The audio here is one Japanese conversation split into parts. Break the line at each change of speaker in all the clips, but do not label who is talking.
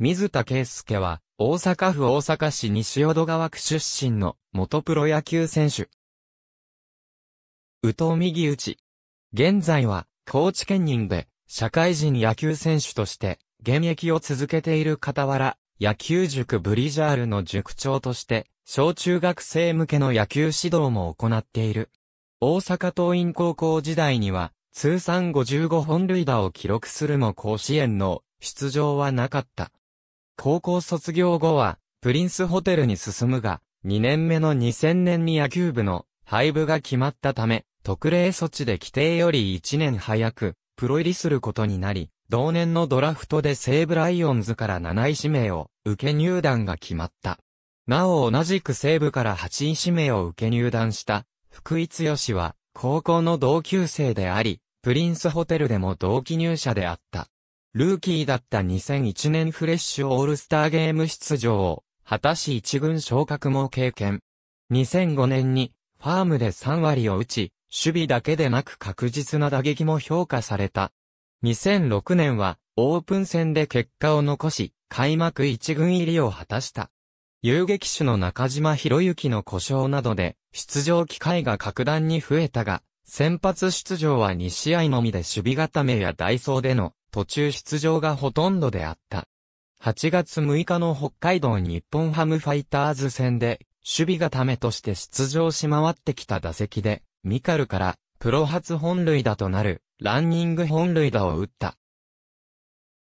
水田圭介は、大阪府大阪市西淀川区出身の元プロ野球選手。宇藤右打ち。現在は、高知県人で、社会人野球選手として、現役を続けている傍ら、野球塾ブリジャールの塾長として、小中学生向けの野球指導も行っている。大阪桐蔭高校時代には、通算55本塁打を記録するも甲子園の出場はなかった。高校卒業後は、プリンスホテルに進むが、2年目の2000年に野球部の廃部が決まったため、特例措置で規定より1年早く、プロ入りすることになり、同年のドラフトで西武ライオンズから7位指名を受け入団が決まった。なお同じく西武から8位指名を受け入団した福井剛は高校の同級生であり、プリンスホテルでも同期入社であった。ルーキーだった2001年フレッシュオールスターゲーム出場を果たし一軍昇格も経験。2005年にファームで3割を打ち、守備だけでなく確実な打撃も評価された。2006年はオープン戦で結果を残し、開幕一軍入りを果たした。遊撃手の中島博之の故障などで出場機会が格段に増えたが、先発出場は2試合のみで守備固めやダイソーでの途中出場がほとんどであった。8月6日の北海道日本ハムファイターズ戦で、守備がためとして出場し回ってきた打席で、ミカルから、プロ初本塁打となる、ランニング本塁打を打った。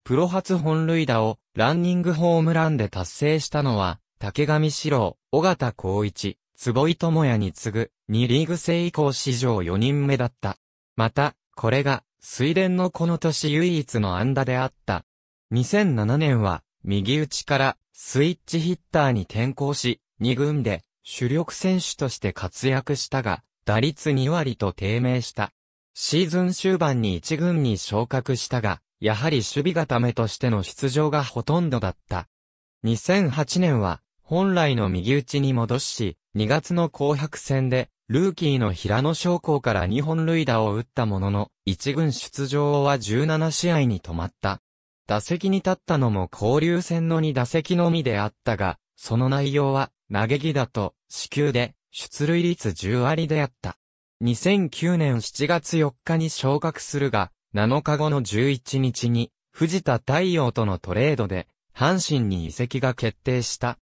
プロ初本塁打を、ランニングホームランで達成したのは、竹上四郎、尾形孝一、坪井智也に次ぐ、2リーグ制以降史上4人目だった。また、これが、水田のこの年唯一の安打であった。2007年は、右打ちからスイッチヒッターに転向し、2軍で主力選手として活躍したが、打率2割と低迷した。シーズン終盤に1軍に昇格したが、やはり守備固めとしての出場がほとんどだった。2008年は、本来の右打ちに戻し、2月の紅白戦で、ルーキーの平野将校から2本塁打を打ったものの、1軍出場は17試合に止まった。打席に立ったのも交流戦の2打席のみであったが、その内容は、嘆きだと、死球で、出塁率10割であった。2009年7月4日に昇格するが、7日後の11日に、藤田太陽とのトレードで、阪神に移籍が決定した。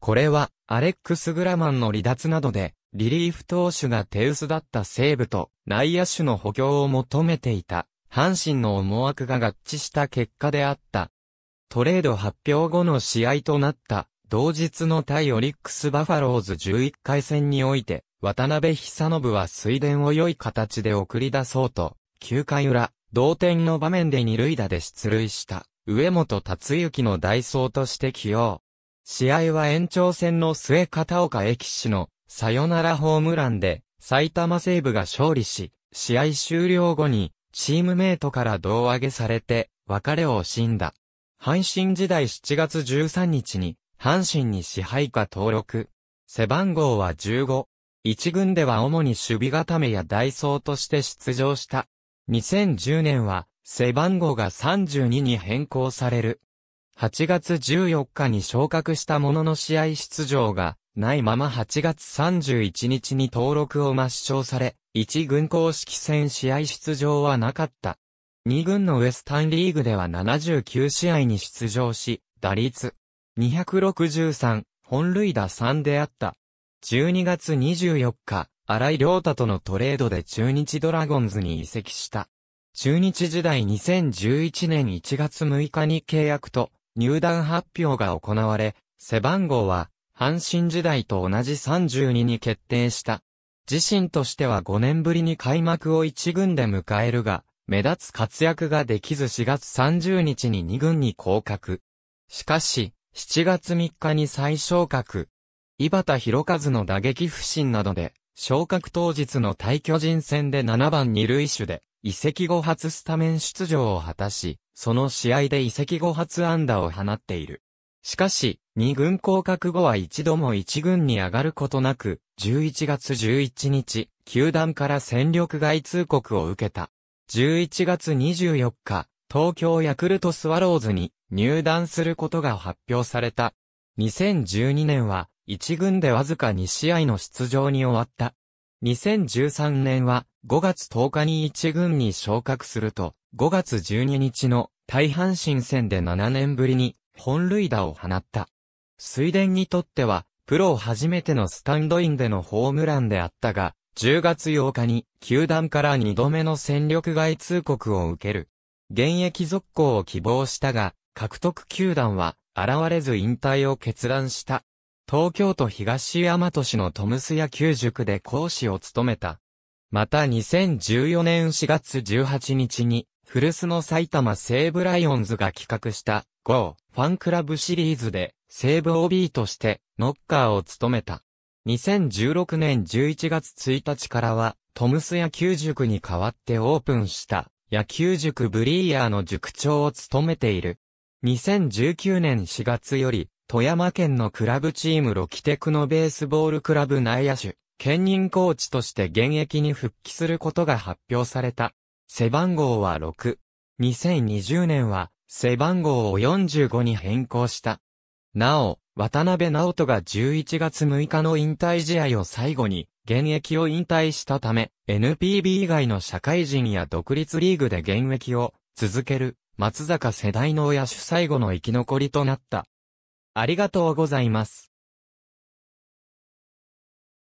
これは、アレックス・グラマンの離脱などで、リリーフ投手が手薄だった西武と内野手の補強を求めていた、阪神の思惑が合致した結果であった。トレード発表後の試合となった、同日の対オリックスバファローズ11回戦において、渡辺久信は水田を良い形で送り出そうと、9回裏、同点の場面で二塁打で出塁した、上本達之の代走として起用。試合は延長戦の末片岡駅市のサヨナラホームランで、埼玉西部が勝利し、試合終了後に、チームメイトから胴上げされて、別れを惜しんだ。阪神時代7月13日に、阪神に支配下登録。背番号は15。一軍では主に守備固めやダイソーとして出場した。2010年は、背番号が32に変更される。8月14日に昇格したものの試合出場がないまま8月31日に登録を抹消され、1軍公式戦試合出場はなかった。2軍のウエスタンリーグでは79試合に出場し、打率263、本塁打3であった。12月24日、荒井良太とのトレードで中日ドラゴンズに移籍した。中日時代2011年1月6日に契約と入団発表が行われ、背番号は阪神時代と同じ32に決定した。自身としては5年ぶりに開幕を1軍で迎えるが、目立つ活躍ができず4月30日に2軍に降格。しかし、7月3日に再昇格。井端博和の打撃不振などで、昇格当日の対巨人戦で7番二塁手で、移籍後初スタメン出場を果たし、その試合で移籍後初安打を放っている。しかし、二軍降格後は一度も一軍に上がることなく、11月11日、球団から戦力外通告を受けた。11月24日、東京ヤクルトスワローズに入団することが発表された。2012年は、一軍でわずか2試合の出場に終わった。2013年は、5月10日に一軍に昇格すると、5月12日の大阪神戦で7年ぶりに本塁打を放った。水田にとっては、プロ初めてのスタンドインでのホームランであったが、10月8日に球団から2度目の戦力外通告を受ける。現役続行を希望したが、獲得球団は現れず引退を決断した。東京都東大和市のトムス野球塾で講師を務めた。また2014年4月18日に、古巣の埼玉西武ライオンズが企画した、GO ファンクラブシリーズで、西部 OB としてノッカーを務めた。2016年11月1日からは、トムス野球塾に代わってオープンした野球塾ブリーヤーの塾長を務めている。2019年4月より、富山県のクラブチームロキテクのベースボールクラブ内野手、兼任コーチとして現役に復帰することが発表された。背番号は6。2020年は、背番号を45に変更した。なお、渡辺直人が11月6日の引退試合を最後に、現役を引退したため、NPB 以外の社会人や独立リーグで現役を続ける、松坂世代の親主最後の生き残りとなった。ありがとうございます。